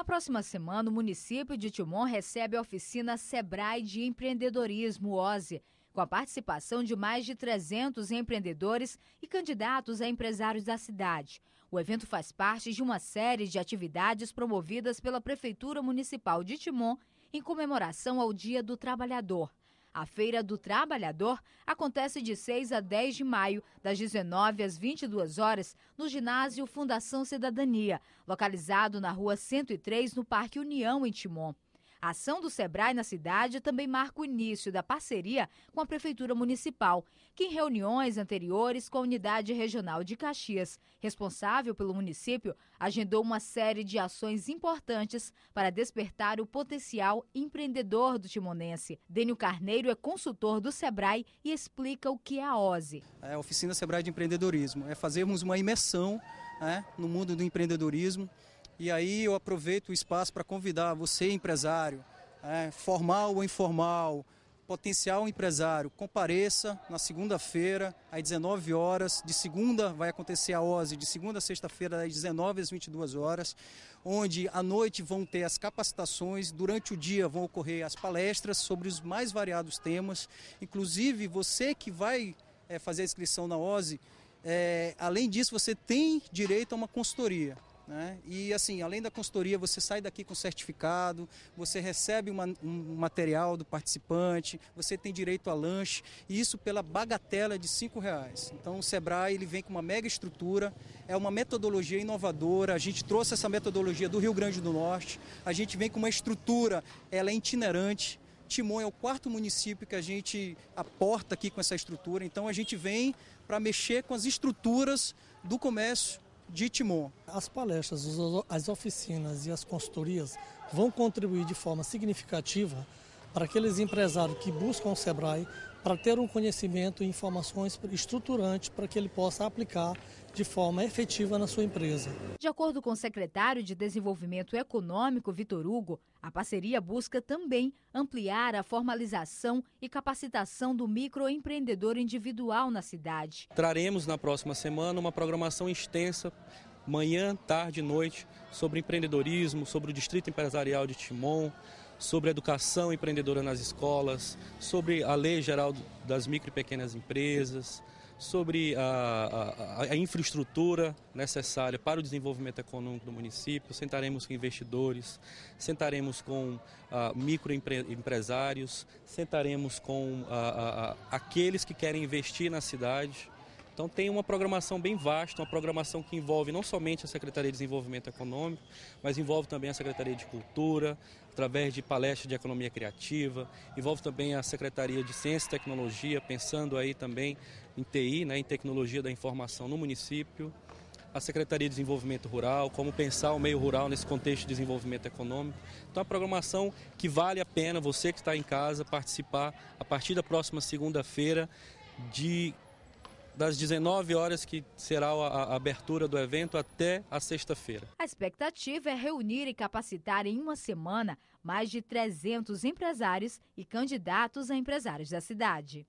Na próxima semana, o município de Timon recebe a oficina Sebrae de Empreendedorismo OSE, com a participação de mais de 300 empreendedores e candidatos a empresários da cidade. O evento faz parte de uma série de atividades promovidas pela Prefeitura Municipal de Timon em comemoração ao Dia do Trabalhador. A Feira do Trabalhador acontece de 6 a 10 de maio, das 19 às 22 horas, no ginásio Fundação Cidadania, localizado na rua 103, no Parque União, em Timon. A ação do Sebrae na cidade também marca o início da parceria com a Prefeitura Municipal, que em reuniões anteriores com a Unidade Regional de Caxias, responsável pelo município, agendou uma série de ações importantes para despertar o potencial empreendedor do timonense. Dênio Carneiro é consultor do Sebrae e explica o que é a OSE. É a Oficina Sebrae de Empreendedorismo. É fazermos uma imersão né, no mundo do empreendedorismo e aí eu aproveito o espaço para convidar você, empresário, é, formal ou informal, potencial empresário, compareça na segunda-feira, às 19 horas. De segunda vai acontecer a OSE, de segunda a sexta-feira, às 19 às 22 horas, onde à noite vão ter as capacitações, durante o dia vão ocorrer as palestras sobre os mais variados temas. Inclusive, você que vai é, fazer a inscrição na OSE, eh, é, além disso, você tem direito a uma consultoria. Né? E assim, além da consultoria, você sai daqui com certificado, você recebe uma, um material do participante, você tem direito a lanche, e isso pela bagatela de cinco reais. Então o Sebrae ele vem com uma mega estrutura, é uma metodologia inovadora, a gente trouxe essa metodologia do Rio Grande do Norte, a gente vem com uma estrutura, ela é itinerante, Timon é o quarto município que a gente aporta aqui com essa estrutura. Então a gente vem para mexer com as estruturas do comércio de Timor, As palestras, as oficinas e as consultorias vão contribuir de forma significativa para aqueles empresários que buscam o SEBRAE para ter um conhecimento e informações estruturantes para que ele possa aplicar de forma efetiva na sua empresa. De acordo com o secretário de Desenvolvimento Econômico, Vitor Hugo, a parceria busca também ampliar a formalização e capacitação do microempreendedor individual na cidade. Traremos na próxima semana uma programação extensa manhã, tarde e noite sobre empreendedorismo, sobre o distrito empresarial de Timon, sobre educação empreendedora nas escolas, sobre a lei geral das micro e pequenas empresas, sobre a, a, a, infraestrutura necessária para o desenvolvimento econômico do município. Sentaremos com investidores, sentaremos com uh, microempresários, sentaremos com uh, uh, aqueles que querem investir na cidade. Então tem uma programação bem vasta, uma programação que envolve não somente a Secretaria de Desenvolvimento Econômico, mas envolve também a Secretaria de Cultura, através de palestras de economia criativa, envolve também a Secretaria de Ciência e Tecnologia, pensando aí também em TI, né, em tecnologia da informação no município a Secretaria de Desenvolvimento Rural, como pensar o meio rural nesse contexto de desenvolvimento econômico. Então, é uma programação que vale a pena você que está em casa participar a partir da próxima segunda-feira de das 19 horas que será a, abertura do evento até a sexta-feira. A expectativa é reunir e capacitar em uma semana mais de 300 empresários e candidatos a empresários da cidade.